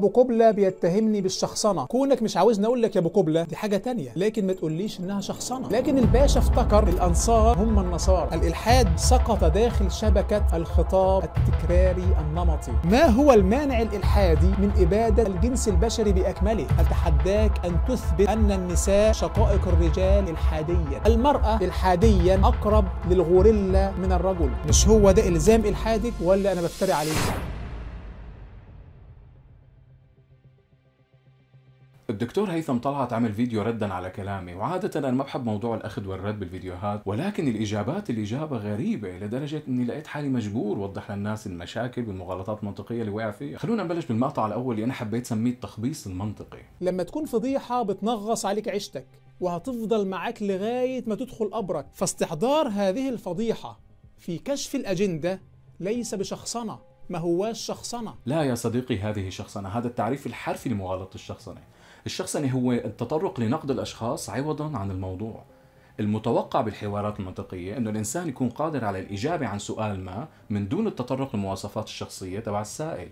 ابو قبله بيتهمني بالشخصنه كونك مش عاوزني اقول لك يا ابو قبله دي حاجه تانية لكن ما تقوليش انها شخصنه لكن الباشا افتكر الانصار هم النصارى الالحاد سقط داخل شبكه الخطاب التكراري النمطي ما هو المانع الالحادي من اباده الجنس البشري باكمله اتحداك ان تثبت ان النساء شقائق الرجال الحاديا المراه الحاديا اقرب للغوريلا من الرجل مش هو ده الزام الحادي ولا انا بفتري عليه الدكتور هيثم طلعت عمل فيديو ردا على كلامي وعادة أنا ما بحب موضوع الأخذ والرد بالفيديوهات ولكن الإجابات اللي جابها غريبة لدرجة أني لقيت حالي مجبور وضح للناس المشاكل والمغالطات المنطقية اللي وقع فيها خلونا نبلش بالمقطع الأول اللي أنا حبيت سميه التخبيص المنطقي لما تكون فضيحة بتنغص عليك عيشتك وهتفضل معاك لغاية ما تدخل قبرك فاستحضار هذه الفضيحة في كشف الأجندة ليس بشخصنة ما هواش شخصنة لا يا صديقي هذه شخصنة هذا التعريف الحرفي لمغالطة الشخصنة الشخصنة هو التطرق لنقد الأشخاص عوضا عن الموضوع المتوقع بالحوارات المنطقية أنه الإنسان يكون قادر على الإجابة عن سؤال ما من دون التطرق للمواصفات الشخصية تبع السائل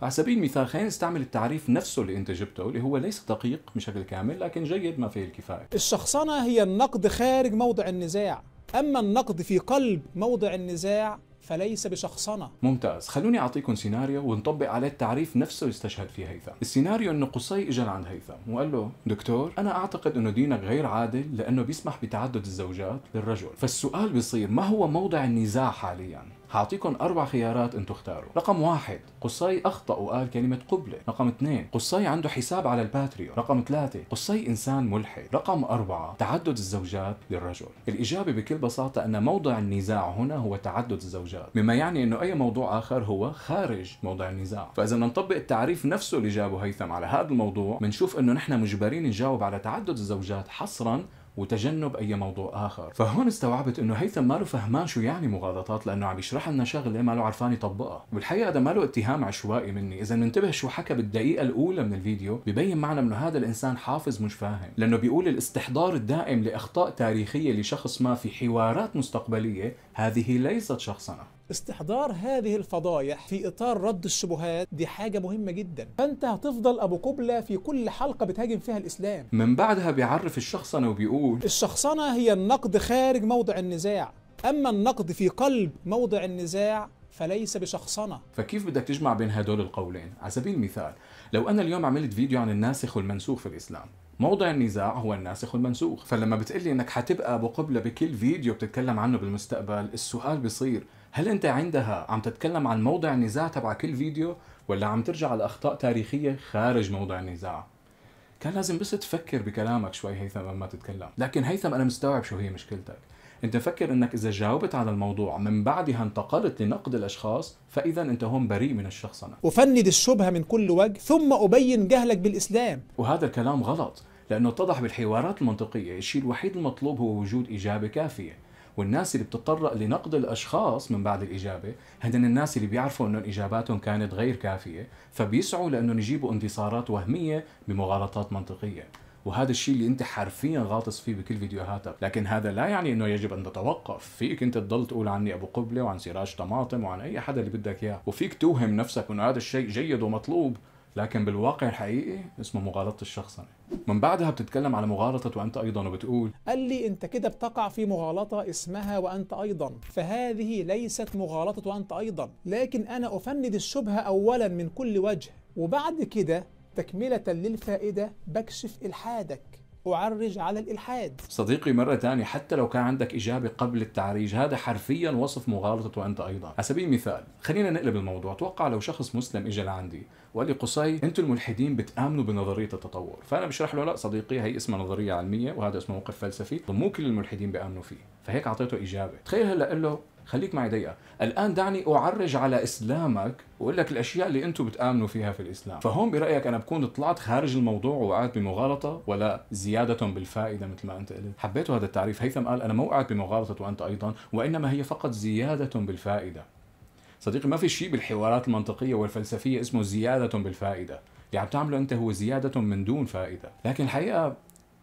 فعلى سبيل المثال خلينا نستعمل التعريف نفسه اللي انت جبته اللي هو ليس دقيق بشكل كامل لكن جيد ما فيه الكفايه. الشخصنه هي النقد خارج موضع النزاع، اما النقد في قلب موضع النزاع فليس بشخصنا ممتاز خلوني أعطيكم سيناريو ونطبق عليه التعريف نفسه يستشهد فيه هيثم السيناريو أنه قصي إجا لعند هيثم وقال له دكتور أنا أعتقد أنه دينك غير عادل لأنه بيسمح بتعدد الزوجات للرجل فالسؤال بيصير ما هو موضع النزاع حاليا حاعطيكم اربع خيارات انتم اختاروا رقم واحد قصي اخطا وقال كلمه قبله رقم اثنين قصي عنده حساب على الباتريون رقم ثلاثة قصي انسان ملحد رقم أربعة تعدد الزوجات للرجل الإجابة بكل بساطة أن موضع النزاع هنا هو تعدد الزوجات مما يعني أنه أي موضوع آخر هو خارج موضع النزاع فإذا بدنا نطبق التعريف نفسه اللي جابه هيثم على هذا الموضوع بنشوف أنه نحن مجبرين نجاوب على تعدد الزوجات حصرا وتجنب اي موضوع اخر فهون استوعبت انه هيثم ماله فهمان شو يعني مغالطات لانه عم يشرح لنا شغله ماله عرفان يطبقها والحقيقه هذا ماله اتهام عشوائي مني اذا ننتبه شو حكى بالدقيقه الاولى من الفيديو ببين معنا انه هذا الانسان حافظ مش فاهم لانه بيقول الاستحضار الدائم لاخطاء تاريخيه لشخص ما في حوارات مستقبليه هذه ليست شخصنه استحضار هذه الفضايح في اطار رد الشبهات دي حاجه مهمه جدا فانت هتفضل ابو قبله في كل حلقه بتهاجم فيها الاسلام من بعدها بيعرف الشخصنه وبيقول الشخصنه هي النقد خارج موضع النزاع اما النقد في قلب موضع النزاع فليس بشخصنة فكيف بدك تجمع بين هدول القولين؟ على سبيل المثال لو أنا اليوم عملت فيديو عن الناسخ والمنسوخ في الإسلام موضع النزاع هو الناسخ والمنسوخ فلما بتقلي انك حتبقى ابو قبله بكل فيديو بتتكلم عنه بالمستقبل السؤال بصير هل انت عندها عم تتكلم عن موضع النزاع تبع كل فيديو ولا عم ترجع لاخطاء تاريخيه خارج موضع النزاع كان لازم بس تفكر بكلامك شوي هيثم لما تتكلم لكن هيثم انا مستوعب شو هي مشكلتك انت فكر انك اذا جاوبت على الموضوع من بعدها انتقلت لنقد الاشخاص فاذا انت هون بريء من الشخصنه افند الشبهه من كل وجه ثم ابين جهلك بالاسلام وهذا الكلام غلط لانه اتضح بالحوارات المنطقيه الشيء الوحيد المطلوب هو وجود اجابه كافيه والناس اللي بتتطرق لنقد الاشخاص من بعد الاجابه هدن الناس اللي بيعرفوا انه اجاباتهم كانت غير كافيه فبيسعوا لانهم يجيبوا انتصارات وهميه بمغالطات منطقيه وهذا الشيء اللي انت حرفيا غاطس فيه بكل فيديوهاتك لكن هذا لا يعني انه يجب ان تتوقف فيك انت تضل تقول عني ابو قبله وعن سراج طماطم وعن اي حدا اللي بدك اياه وفيك توهم نفسك انه هذا الشيء جيد ومطلوب لكن بالواقع الحقيقي اسمه مغالطة الشخصنة من بعدها بتتكلم على مغالطة وأنت أيضا وبتقول قال لي أنت كده بتقع في مغالطة اسمها وأنت أيضا فهذه ليست مغالطة وأنت أيضا لكن أنا أفند الشبهة أولا من كل وجه وبعد كده تكملة للفائدة بكشف إلحادك أعرج على الإلحاد صديقي مرة ثانية حتى لو كان عندك إجابة قبل التعريج هذا حرفيا وصف مغالطته أنت أيضا على سبيل المثال خلينا نقلب الموضوع توقع لو شخص مسلم إجا لعندي وقال لي قصي أنتم الملحدين بتآمنوا بنظرية التطور فأنا بشرح له لا صديقي هي اسمها نظرية علمية وهذا اسمه موقف فلسفي مو كل الملحدين بيآمنوا فيه فهيك أعطيته إجابة تخيل هلا قال له خليك معي دقيقه الان دعني اعرج على اسلامك واقول لك الاشياء اللي انتم بتامنوا فيها في الاسلام فهون برايك انا بكون طلعت خارج الموضوع وقعت بمغالطه ولا زياده بالفائده مثل ما انت قلت حبيت هذا التعريف هيثم قال انا ما وقعت بمغالطه وانت ايضا وانما هي فقط زياده بالفائده صديقي ما في شيء بالحوارات المنطقيه والفلسفيه اسمه زياده بالفائده اللي عم تعمله انت هو زياده من دون فائده لكن الحقيقه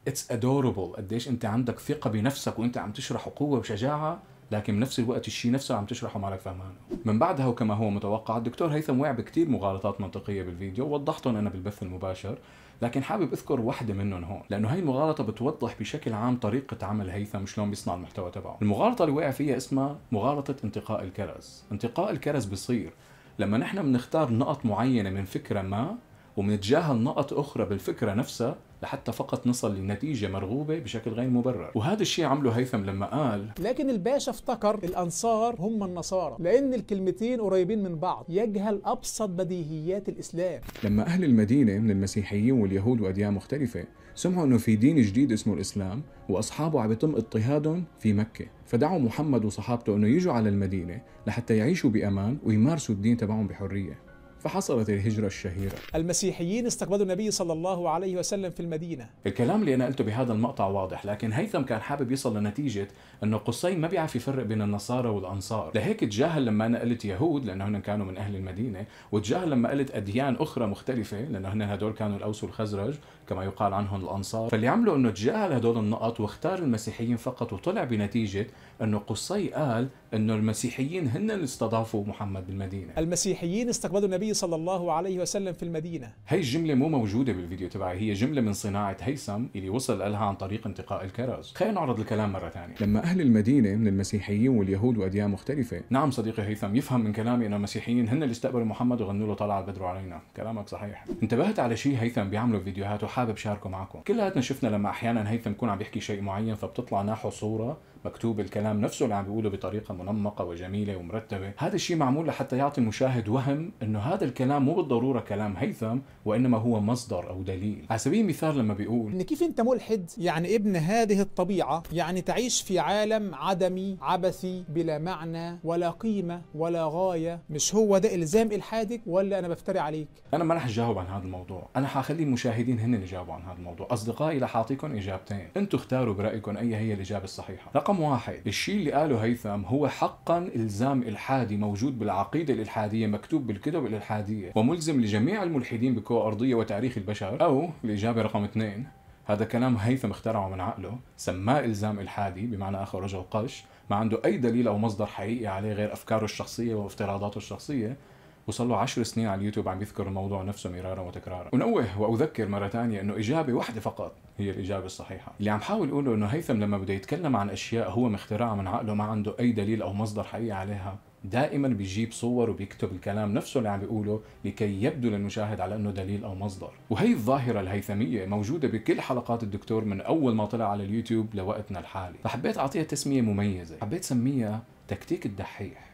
اتس adorable قديش انت عندك ثقه بنفسك وانت عم تشرح قوه وشجاعه لكن بنفس الوقت الشيء نفسه عم تشرحه مالك فهمان من بعدها وكما هو متوقع الدكتور هيثم وقع بكتير مغالطات منطقيه بالفيديو ووضحتهم انا بالبث المباشر لكن حابب اذكر وحده منهم هون لانه هي المغالطة بتوضح بشكل عام طريقة عمل هيثم شلون بيصنع المحتوى تبعه المغالطة اللي وقع فيها اسمها مغالطة انتقاء الكرز انتقاء الكرز بصير لما نحن بنختار نقط معينة من فكرة ما ومنتجاهل نقط اخرى بالفكره نفسها لحتى فقط نصل لنتيجة مرغوبة بشكل غير مبرر وهذا الشيء عمله هيثم لما قال لكن الباشا افتكر الأنصار هم النصارى لأن الكلمتين قريبين من بعض يجهل أبسط بديهيات الإسلام لما أهل المدينة من المسيحيين واليهود وأديان مختلفة سمعوا أنه في دين جديد اسمه الإسلام وأصحابه عم يتم اضطهادهم في مكة فدعوا محمد وصحابته أنه يجوا على المدينة لحتى يعيشوا بأمان ويمارسوا الدين تبعهم بحرية فحصلت الهجرة الشهيرة المسيحيين استقبلوا النبي صلى الله عليه وسلم في المدينة الكلام اللي أنا قلته بهذا المقطع واضح لكن هيثم كان حابب يصل لنتيجة أنه قصي ما بيعرف يفرق بين النصارى والأنصار لهيك تجاهل لما أنا قلت يهود لأنه هن كانوا من أهل المدينة وتجاهل لما قلت أديان أخرى مختلفة لأنه هن هدول كانوا الأوس والخزرج كما يقال عنهم الأنصار فاللي عمله أنه تجاهل هدول النقط واختار المسيحيين فقط وطلع بنتيجة أنه قصي قال أنه المسيحيين هن اللي استضافوا محمد بالمدينة المسيحيين استقبلوا النبي صلى الله عليه وسلم في المدينة هي الجملة مو موجودة بالفيديو تبعي هي جملة من صناعة هيثم اللي وصل لها عن طريق انتقاء الكرز خلينا نعرض الكلام مرة ثانية لما أهل المدينة من المسيحيين واليهود وأديان مختلفة نعم صديقي هيثم يفهم من كلامي أنه المسيحيين هن اللي استقبلوا محمد وغنوا له طلع البدر علينا كلامك صحيح انتبهت على شيء هيثم بيعمله فيديوهات وحابب شاركه معكم كلياتنا شفنا لما أحيانا هيثم يكون عم يحكي شيء معين فبتطلع ناحو صورة مكتوب الكلام نفسه اللي عم بيقوله بطريقه منمقه وجميله ومرتبه هذا الشيء معمول لحتى يعطي المشاهد وهم انه هذا الكلام مو بالضروره كلام هيثم وانما هو مصدر او دليل على سبيل المثال لما بيقول ان كيف انت ملحد يعني ابن هذه الطبيعه يعني تعيش في عالم عدمي عبثي بلا معنى ولا قيمه ولا غايه مش هو ده الزام الحادك ولا انا بفتري عليك انا ما رح اجاوب عن هذا الموضوع انا حخلي المشاهدين هن اللي يجاوبوا عن هذا الموضوع اصدقائي رح اعطيكم اجابتين انتم اختاروا برايكم اي هي الاجابه الصحيحه رقم رقم واحد الشيء اللي قاله هيثم هو حقا الزام الحادي موجود بالعقيده الالحاديه مكتوب بالكتب الالحاديه وملزم لجميع الملحدين بكره ارضيه وتاريخ البشر او الاجابه رقم اثنين هذا كلام هيثم اخترعه من عقله سماه الزام الحادي بمعنى اخر رجل قش ما عنده اي دليل او مصدر حقيقي عليه غير افكاره الشخصيه وافتراضاته الشخصيه وصار له 10 سنين على اليوتيوب عم يذكر الموضوع نفسه مرارا وتكرارا ونوه واذكر مره ثانيه انه اجابه واحده فقط هي الاجابه الصحيحه اللي عم حاول اقوله انه هيثم لما بده يتكلم عن اشياء هو مخترعها من عقله ما عنده اي دليل او مصدر حقيقي عليها دائما بيجيب صور وبيكتب الكلام نفسه اللي عم بيقوله لكي يبدو للمشاهد على انه دليل او مصدر وهي الظاهره الهيثميه موجوده بكل حلقات الدكتور من اول ما طلع على اليوتيوب لوقتنا الحالي فحبيت اعطيها تسميه مميزه حبيت سميها تكتيك الدحيح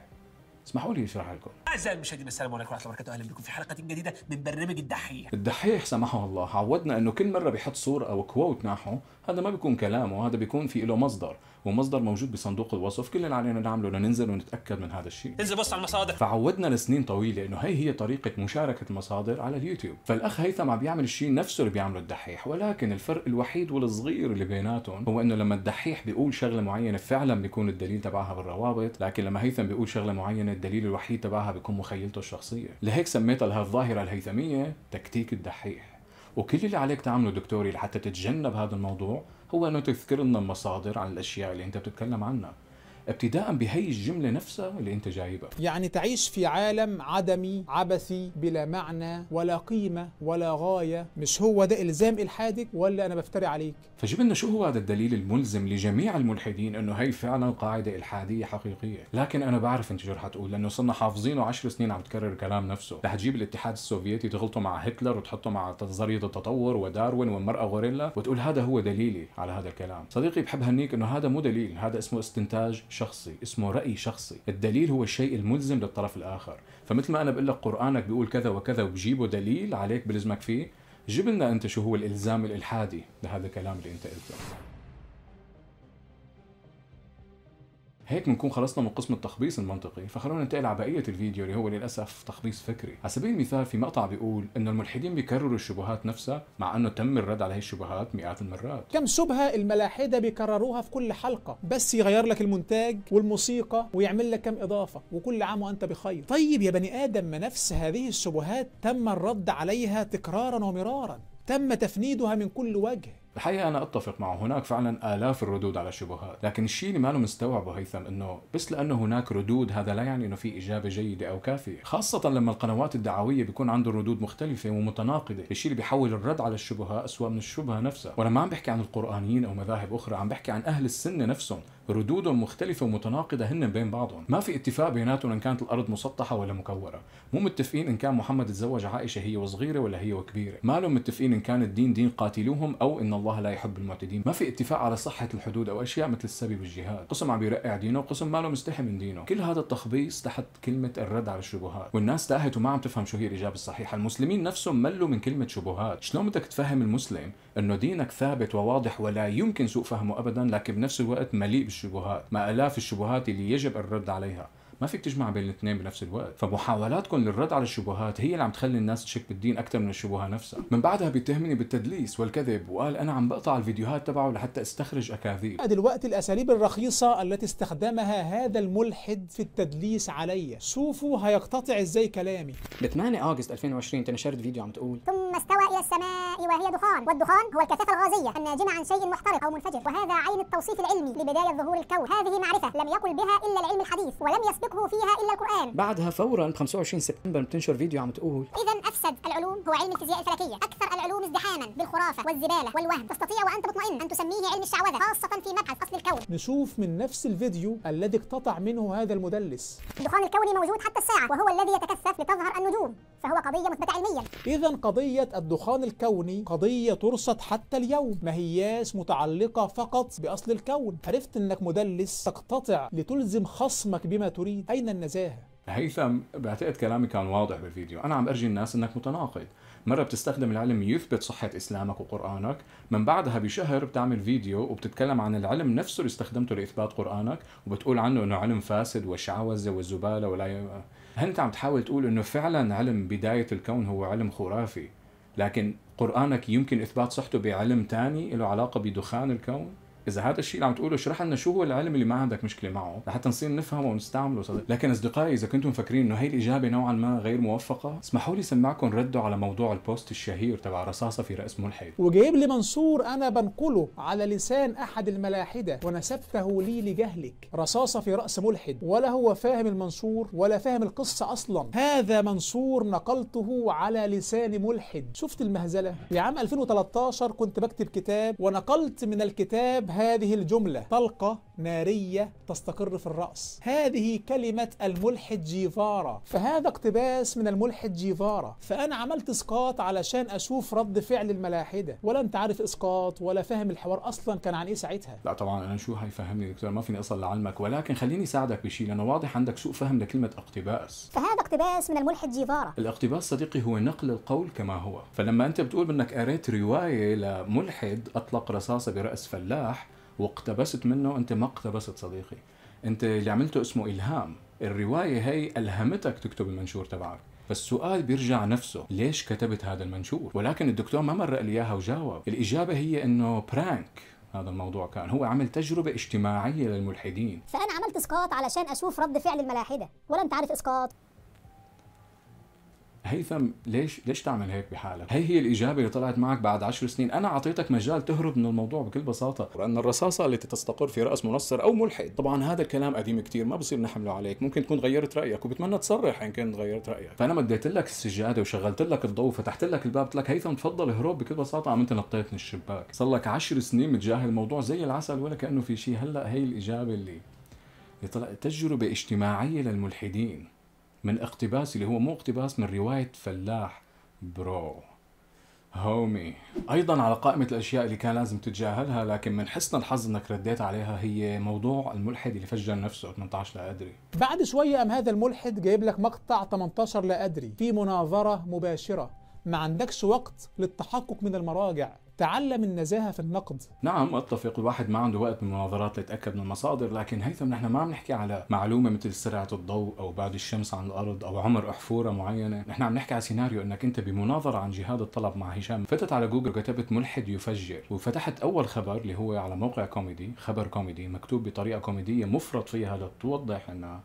اسمحوا لي اشرح لكم اعزائي المشاهدين السلام عليكم ورحمه الله وبركاته اهلا بكم في حلقه جديده من برنامج الدحيح الدحيح سمحه الله عودنا انه كل مره بيحط صوره او كوت ناحو هذا ما بيكون كلامه هذا بيكون في له مصدر ومصدر موجود بصندوق الوصف كل اللي علينا نعمله لننزل ونتاكد من هذا الشيء انزل بص على المصادر فعودنا لسنين طويله انه هي هي طريقه مشاركه المصادر على اليوتيوب فالاخ هيثم عم بيعمل الشيء نفسه اللي بيعمله الدحيح ولكن الفرق الوحيد والصغير اللي بيناتهم هو انه لما الدحيح بيقول شغله معينه فعلا بيكون الدليل تبعها بالروابط لكن لما هيثم بيقول شغله معينه الدليل الوحيد تبعها بكون مخيلته الشخصية لهيك سميتها الظاهرة الهيثمية تكتيك الدحيح وكل اللي عليك تعمله دكتوري لحتى تتجنب هذا الموضوع هو انه تذكر لنا المصادر عن الاشياء اللي انت بتتكلم عنها ابتداء بهي الجمله نفسها اللي انت جايبها يعني تعيش في عالم عدمي عبثي بلا معنى ولا قيمه ولا غايه مش هو ده الزام الحادك ولا انا بفتري عليك فجبنا شو هو هذا الدليل الملزم لجميع الملحدين انه هي فعلا قاعده الحاديه حقيقيه لكن انا بعرف انت شو رح تقول لانه صرنا حافظينه 10 سنين عم تكرر الكلام نفسه رح تجيب الاتحاد السوفيتي تغلطه مع هتلر وتحطه مع نظريه التطور وداروين والمراه غوريلا وتقول هذا هو دليلي على هذا الكلام صديقي بحب هنيك انه هذا مو دليل هذا اسمه استنتاج شخصي اسمه رأي شخصي الدليل هو الشيء الملزم للطرف الآخر فمثل ما أنا بقول لك قرآنك بيقول كذا وكذا وبجيبه دليل عليك بلزمك فيه جبنا أنت شو هو الإلزام الإلحادي لهذا الكلام اللي أنت قلته هيك بنكون خلصنا من قسم التخبيص المنطقي فخلونا ننتقل على بقيه الفيديو اللي هو للاسف تخبيص فكري على سبيل المثال في مقطع بيقول انه الملحدين بيكرروا الشبهات نفسها مع انه تم الرد على هي الشبهات مئات المرات كم شبهه الملاحده بيكرروها في كل حلقه بس يغير لك المونتاج والموسيقى ويعمل لك كم اضافه وكل عام وانت بخير طيب يا بني ادم ما نفس هذه الشبهات تم الرد عليها تكرارا ومرارا تم تفنيدها من كل وجه الحقيقه انا اتفق معه هناك فعلا الاف الردود على الشبهات لكن الشيء اللي ما مستوعبه هيثم انه بس لانه هناك ردود هذا لا يعني انه في اجابه جيده او كافيه خاصه لما القنوات الدعويه بيكون عنده ردود مختلفه ومتناقضه الشيء اللي بيحول الرد على الشبهه اسوا من الشبهه نفسها وانا ما عم بحكي عن القرانيين او مذاهب اخرى عم بحكي عن اهل السنه نفسهم ردودهم مختلفة ومتناقضة هن بين بعضهم ما في اتفاق بيناتهم إن كانت الأرض مسطحة ولا مكورة مو متفقين إن كان محمد تزوج عائشة هي وصغيرة ولا هي وكبيرة ما لهم متفقين إن كان الدين دين قاتلوهم أو إن الله لا يحب المعتدين ما في اتفاق على صحة الحدود أو أشياء مثل السبي والجهاد قسم عم بيرقع دينه وقسم ماله مستحي من دينه كل هذا التخبيص تحت كلمة الرد على الشبهات والناس تاهت وما عم تفهم شو هي الإجابة الصحيحة المسلمين نفسهم ملوا من كلمة شبهات شلون بدك تفهم المسلم أنه دينك ثابت وواضح ولا يمكن سوء فهمه أبدا لكن بنفس الوقت مليء بالشبهات الشبهات ما آلاف الشبهات اللي يجب الرد عليها ما فيك تجمع بين الاثنين بنفس الوقت فمحاولاتكم للرد على الشبهات هي اللي عم تخلي الناس تشك بالدين اكثر من الشبهه نفسها من بعدها بيتهمني بالتدليس والكذب وقال انا عم بقطع الفيديوهات تبعه لحتى استخرج اكاذيب دلوقتي الاساليب الرخيصه التي استخدمها هذا الملحد في التدليس علي شوفوا هيقتطع ازاي كلامي ب 8 اغسطس 2020 انتشرت فيديو عم تقول ثم استوى إلى السماء وهي دخان والدخان هو الكثافة الغازية الناجمة عن شيء محترق أو منفجر وهذا عين التوصيف العلمي لبداية ظهور الكون هذه معرفة لم يقل بها إلا العلم الحديث ولم يسبقه فيها إلا القرآن بعدها فورا 25 سبتمبر بتنشر فيديو عم تقول إذا أفسد العلوم هو علم الفيزياء الفلكية أكثر العلوم ازدحاما بالخرافة والزبالة والوهم تستطيع وأنت مطمئن أن تسميه علم الشعوذة خاصة في مبحث أصل الكون نشوف من نفس الفيديو الذي اقتطع منه هذا المدلس الدخان الكوني موجود حتى الساعة وهو الذي يتكثف لتظهر النجوم فهو قضية مثبتة علميا إذا قضية الدخان الكوني قضية ترصد حتى اليوم ما هياش متعلقة فقط بأصل الكون عرفت أنك مدلس تقتطع لتلزم خصمك بما تريد أين النزاهة؟ هيثم بعتقد كلامي كان واضح بالفيديو أنا عم أرجي الناس أنك متناقض مرة بتستخدم العلم يثبت صحة إسلامك وقرآنك من بعدها بشهر بتعمل فيديو وبتتكلم عن العلم نفسه اللي استخدمته لإثبات قرآنك وبتقول عنه أنه علم فاسد وشعوذة وزبالة ولا انت عم تحاول تقول انه فعلا علم بدايه الكون هو علم خرافي لكن قرانك يمكن اثبات صحته بعلم ثاني له علاقه بدخان الكون اذا هذا الشيء اللي عم تقوله اشرح لنا شو هو العلم اللي ما عندك مشكله معه لحتى نصير نفهمه ونستعمله صدق لكن اصدقائي اذا كنتم مفكرين انه هي الاجابه نوعا ما غير موفقه اسمحوا لي سمعكم ردوا على موضوع البوست الشهير تبع رصاصه في راس ملحد وجايب لي منصور انا بنقله على لسان احد الملاحده ونسبته لي لجهلك رصاصه في راس ملحد ولا هو فاهم المنصور ولا فاهم القصه اصلا هذا منصور نقلته على لسان ملحد شفت المهزله يا عام 2013 كنت بكتب كتاب ونقلت من الكتاب هذه الجملة طلقة نارية تستقر في الرأس هذه كلمة الملحد جيفارا فهذا اقتباس من الملحد جيفارا فأنا عملت اسقاط علشان أشوف رد فعل الملاحدة ولا أنت عارف اسقاط ولا فاهم الحوار أصلا كان عن إيه ساعتها لا طبعا أنا شو هيفهمني دكتور ما فيني أصل لعلمك ولكن خليني ساعدك بشيء لأنه واضح عندك سوء فهم لكلمة اقتباس فهذا اقتباس من الملحد جيفارا الاقتباس صديقي هو نقل القول كما هو فلما أنت بتقول أنك قريت رواية لملحد أطلق رصاصة برأس فلاح واقتبست منه انت ما اقتبست صديقي انت اللي عملته اسمه الهام الروايه هي الهمتك تكتب المنشور تبعك فالسؤال بيرجع نفسه ليش كتبت هذا المنشور ولكن الدكتور ما مرق لي اياها وجاوب الاجابه هي انه برانك هذا الموضوع كان هو عمل تجربة اجتماعية للملحدين فأنا عملت إسقاط علشان أشوف رد فعل الملاحدة ولا أنت عارف إسقاط هيثم ليش ليش تعمل هيك بحالك؟ هي هي الاجابه اللي طلعت معك بعد عشر سنين، انا اعطيتك مجال تهرب من الموضوع بكل بساطه، لان الرصاصه التي تستقر في راس منصر او ملحد، طبعا هذا الكلام قديم كثير ما بصير نحمله عليك، ممكن تكون غيرت رايك وبتمنى تصرح ان كنت غيرت رايك، فانا مديت لك السجاده وشغلت لك الضوء وفتحت لك الباب قلت لك هيثم تفضل اهرب بكل بساطه عم انت نطيت من الشباك، صار لك 10 سنين متجاهل الموضوع زي العسل ولا كانه في شيء، هلا هي الاجابه اللي اللي طلعت تجربه اجتماعيه للملحدين من اقتباس اللي هو مو اقتباس من رواية فلاح برو هومي ايضا على قائمه الاشياء اللي كان لازم تتجاهلها لكن من حسن الحظ انك رديت عليها هي موضوع الملحد اللي فجر نفسه 18 لا ادري بعد شويه ام هذا الملحد جايب لك مقطع 18 لا ادري في مناظره مباشره ما عندكش وقت للتحقق من المراجع تعلم النزاهه في النقد نعم اتفق الواحد ما عنده وقت من مناظرات ليتاكد من المصادر لكن هيثم نحن ما عم نحكي على معلومه مثل سرعه الضوء او بعد الشمس عن الارض او عمر احفوره معينه نحن عم نحكي على سيناريو انك انت بمناظره عن جهاد الطلب مع هشام فتت على جوجل وكتبت ملحد يفجر وفتحت اول خبر اللي هو على موقع كوميدي خبر كوميدي مكتوب بطريقه كوميديه مفرط فيها لتوضح انها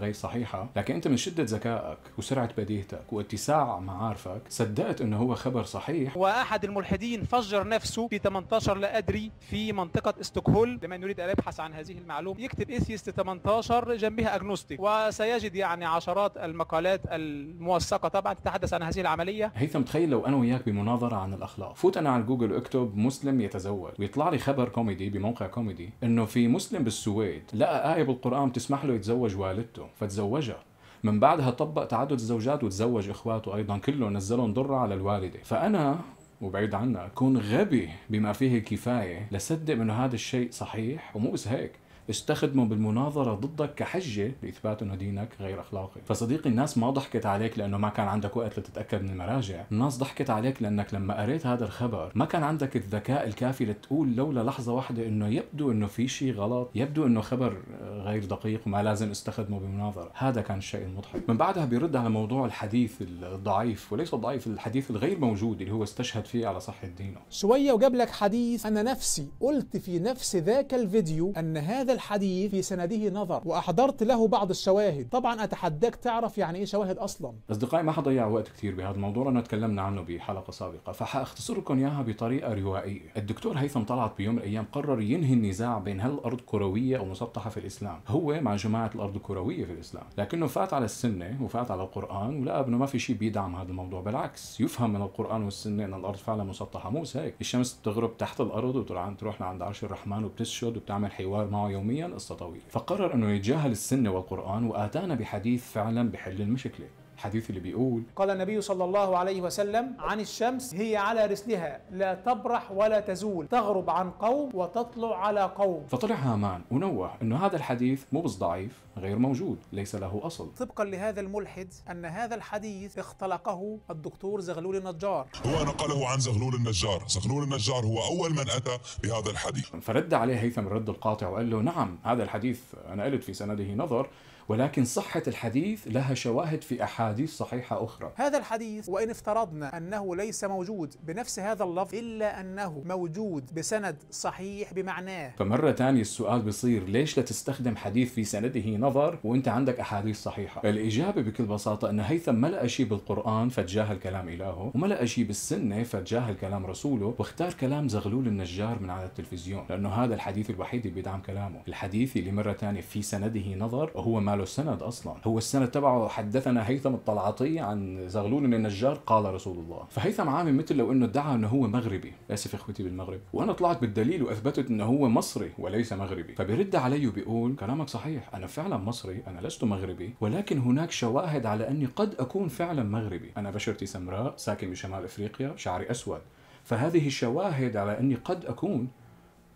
غير صحيحه لكن انت من شده ذكائك وسرعه بديهتك واتساع معارفك صدقت انه هو خبر صحيح واحد الملحدين فجر نفسه في 18 لا ادري في منطقه استوكهول لمن يريد ان يبحث عن هذه المعلومه يكتب اثيست 18 جنبها اجنوستيك وسيجد يعني عشرات المقالات الموثقه طبعا تتحدث عن هذه العمليه هيثم تخيل لو انا وياك بمناظره عن الاخلاق فوت انا على جوجل اكتب مسلم يتزوج ويطلع لي خبر كوميدي بموقع كوميدي انه في مسلم بالسويد لقى ايه بالقران تسمح له يتزوج والدته اخواته فتزوجها من بعدها طبق تعدد الزوجات وتزوج اخواته ايضا كلهم نزلهم ضره على الوالده فانا وبعيد عنها كون غبي بما فيه الكفايه لصدق انه هذا الشيء صحيح ومو بس هيك استخدمه بالمناظرة ضدك كحجة لإثبات أنه دينك غير أخلاقي فصديقي الناس ما ضحكت عليك لأنه ما كان عندك وقت لتتأكد من المراجع الناس ضحكت عليك لأنك لما قريت هذا الخبر ما كان عندك الذكاء الكافي لتقول لولا لحظة واحدة أنه يبدو أنه في شيء غلط يبدو أنه خبر غير دقيق وما لازم استخدمه بمناظرة هذا كان الشيء المضحك من بعدها بيرد على موضوع الحديث الضعيف وليس الضعيف الحديث الغير موجود اللي هو استشهد فيه على صحة دينه شوية وجاب لك حديث أنا نفسي قلت في نفس ذاك الفيديو أن هذا الحديث في سنده نظر واحضرت له بعض الشواهد طبعا اتحداك تعرف يعني ايه شواهد اصلا اصدقائي ما حضيع وقت كثير بهذا الموضوع لانه تكلمنا عنه بحلقه سابقه فحاختصر لكم اياها بطريقه روائيه الدكتور هيثم طلعت بيوم من الايام قرر ينهي النزاع بين هل الارض كرويه او مسطحه في الاسلام هو مع جماعه الارض كرويه في الاسلام لكنه فات على السنه وفات على القران ولقى انه ما في شيء بيدعم هذا الموضوع بالعكس يفهم من القران والسنه ان الارض فعلا مسطحه مو هيك الشمس بتغرب تحت الارض وتروح تروح لعند عرش الرحمن وبتسجد وبتعمل حوار معه يوم يوميا السطوية فقرر أنه يتجاهل السنة والقرآن وآتانا بحديث فعلا بحل المشكلة الحديث اللي بيقول قال النبي صلى الله عليه وسلم عن الشمس هي على رسلها لا تبرح ولا تزول تغرب عن قوم وتطلع على قوم فطلع هامان ونوه انه هذا الحديث مو بس ضعيف غير موجود ليس له أصل طبقا لهذا الملحد أن هذا الحديث اختلقه الدكتور زغلول النجار هو نقله عن زغلول النجار زغلول النجار هو أول من أتى بهذا الحديث فرد عليه هيثم الرد القاطع وقال له نعم هذا الحديث أنا قلت في سنده نظر ولكن صحة الحديث لها شواهد في أحاديث صحيحة أخرى هذا الحديث وإن افترضنا أنه ليس موجود بنفس هذا اللفظ إلا أنه موجود بسند صحيح بمعناه فمرة ثانية السؤال بصير ليش لا تستخدم حديث في سنده نظر وانت عندك أحاديث صحيحة الإجابة بكل بساطة أن هيثم ما لقى شيء بالقرآن فتجاهل كلام إلهه وما لقى شيء بالسنة فتجاهل كلام رسوله واختار كلام زغلول النجار من على التلفزيون لأنه هذا الحديث الوحيد اللي بيدعم كلامه الحديث اللي مرة ثانية في سنده نظر وهو ما له سند اصلا هو السند تبعه حدثنا هيثم الطلعطي عن زغلول النجار قال رسول الله فهيثم عامل مثل لو انه ادعى انه هو مغربي اسف اخوتي بالمغرب وانا طلعت بالدليل واثبتت انه هو مصري وليس مغربي فبرد علي وبيقول كلامك صحيح انا فعلا مصري انا لست مغربي ولكن هناك شواهد على اني قد اكون فعلا مغربي انا بشرتي سمراء ساكن بشمال افريقيا شعري اسود فهذه شواهد على اني قد اكون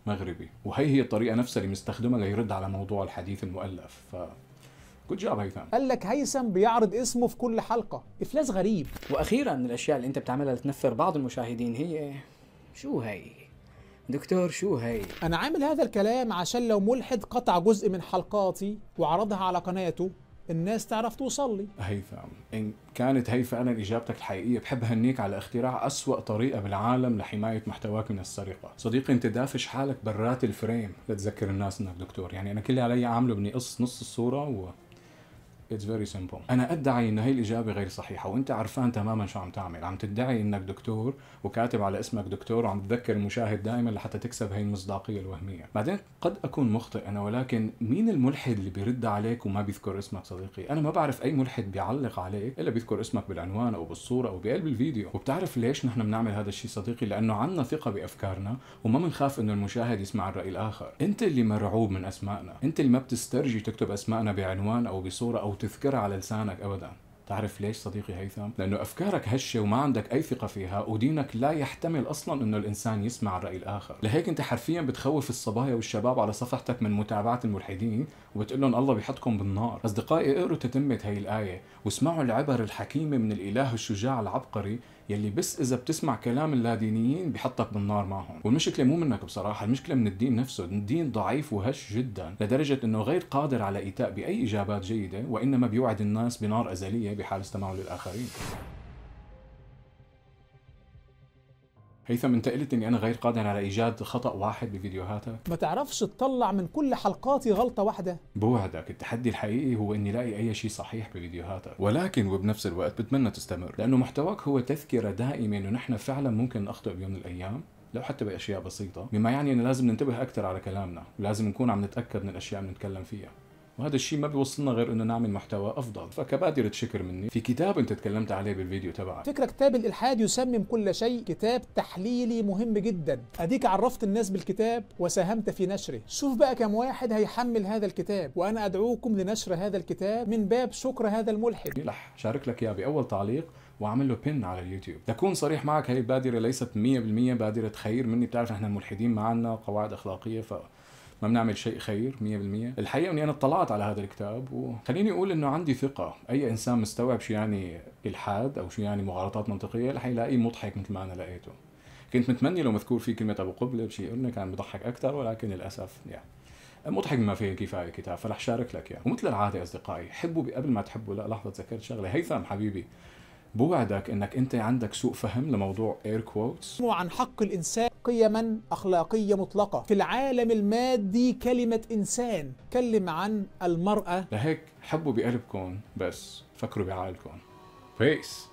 مغربي وهي هي الطريقه نفسها اللي مستخدمها ليرد على موضوع الحديث المؤلف ف... جود جوب هيثم قال لك هيثم بيعرض اسمه في كل حلقه افلاس غريب واخيرا من الاشياء اللي انت بتعملها لتنفر بعض المشاهدين هي شو هي دكتور شو هي انا عامل هذا الكلام عشان لو ملحد قطع جزء من حلقاتي وعرضها على قناته الناس تعرف توصل لي هيثم ان كانت هي فعلا اجابتك الحقيقيه بحب هنيك على اختراع أسوأ طريقه بالعالم لحمايه محتواك من السرقه صديقي انت دافش حالك برات الفريم لتذكر الناس انك دكتور يعني انا كل اللي علي اعمله اني اقص نص الصوره و اتس فيري سمبل انا ادعي ان هي الاجابه غير صحيحه وانت عرفان تماما شو عم تعمل عم تدعي انك دكتور وكاتب على اسمك دكتور وعم تذكر المشاهد دائما لحتى تكسب هي المصداقيه الوهميه بعدين قد اكون مخطئ انا ولكن مين الملحد اللي بيرد عليك وما بيذكر اسمك صديقي انا ما بعرف اي ملحد بيعلق عليك الا بيذكر اسمك بالعنوان او بالصوره او بقلب الفيديو وبتعرف ليش نحن بنعمل هذا الشيء صديقي لانه عندنا ثقه بافكارنا وما بنخاف انه المشاهد يسمع الراي الاخر انت اللي مرعوب من اسمائنا انت اللي ما بتسترجي تكتب اسمائنا بعنوان او بصوره او تذكرها على لسانك ابدا تعرف ليش صديقي هيثم؟ لأنه أفكارك هشة وما عندك أي ثقة فيها ودينك لا يحتمل أصلا أنه الإنسان يسمع الرأي الآخر لهيك أنت حرفيا بتخوف الصبايا والشباب على صفحتك من متابعة الملحدين وبتقول لهم الله بيحطكم بالنار أصدقائي اقروا تتمة هي الآية واسمعوا العبر الحكيمة من الإله الشجاع العبقري يلي بس اذا بتسمع كلام اللادينيين بحطك بالنار معهم والمشكله مو منك بصراحه المشكله من الدين نفسه الدين ضعيف وهش جدا لدرجه انه غير قادر على ايتاء باي اجابات جيده وانما بيوعد الناس بنار ازليه بحال استمعوا للاخرين هيثم انت قلت اني انا غير قادر على ايجاد خطا واحد بفيديوهاتك ما تعرفش تطلع من كل حلقاتي غلطه واحده بوعدك التحدي الحقيقي هو اني لاقي اي شيء صحيح بفيديوهاتك ولكن وبنفس الوقت بتمنى تستمر لانه محتواك هو تذكره دائمه انه نحن فعلا ممكن نخطئ بيوم من الايام لو حتى باشياء بسيطه مما يعني انه لازم ننتبه اكثر على كلامنا ولازم نكون عم نتاكد من الاشياء اللي بنتكلم فيها وهذا الشيء ما بيوصلنا غير انه نعمل محتوى افضل فكبادرة شكر مني في كتاب انت تكلمت عليه بالفيديو تبعك فكرة كتاب الالحاد يسمم كل شيء كتاب تحليلي مهم جدا اديك عرفت الناس بالكتاب وساهمت في نشره شوف بقى كم واحد هيحمل هذا الكتاب وانا ادعوكم لنشر هذا الكتاب من باب شكر هذا الملحد يعني رح شارك لك اياه باول تعليق واعمل له بن على اليوتيوب تكون صريح معك هي البادره ليست 100% بادره خير مني بتعرف احنا الملحدين ما عندنا قواعد اخلاقيه ف ما بنعمل شيء خير 100% الحقيقه اني انا اطلعت على هذا الكتاب وخليني اقول انه عندي ثقه اي انسان مستوعب شو يعني الحاد او شو يعني مغالطات منطقيه رح يلاقيه مضحك مثل ما انا لقيته كنت متمني لو مذكور فيه كلمه ابو قبله بشيء قلنا كان بضحك اكثر ولكن للاسف يعني مضحك بما فيه الكفايه الكتاب فرح شارك لك اياه يعني. ومثل العاده اصدقائي حبوا قبل ما تحبوا لا لحظه تذكرت شغله هيثم حبيبي بوعدك انك انت عندك سوء فهم لموضوع اير كوتس عن حق الانسان قيما أخلاقية مطلقة في العالم المادي كلمة إنسان تكلم عن المرأة لهيك حبوا بقلبكم بس فكروا بعقلكم بيس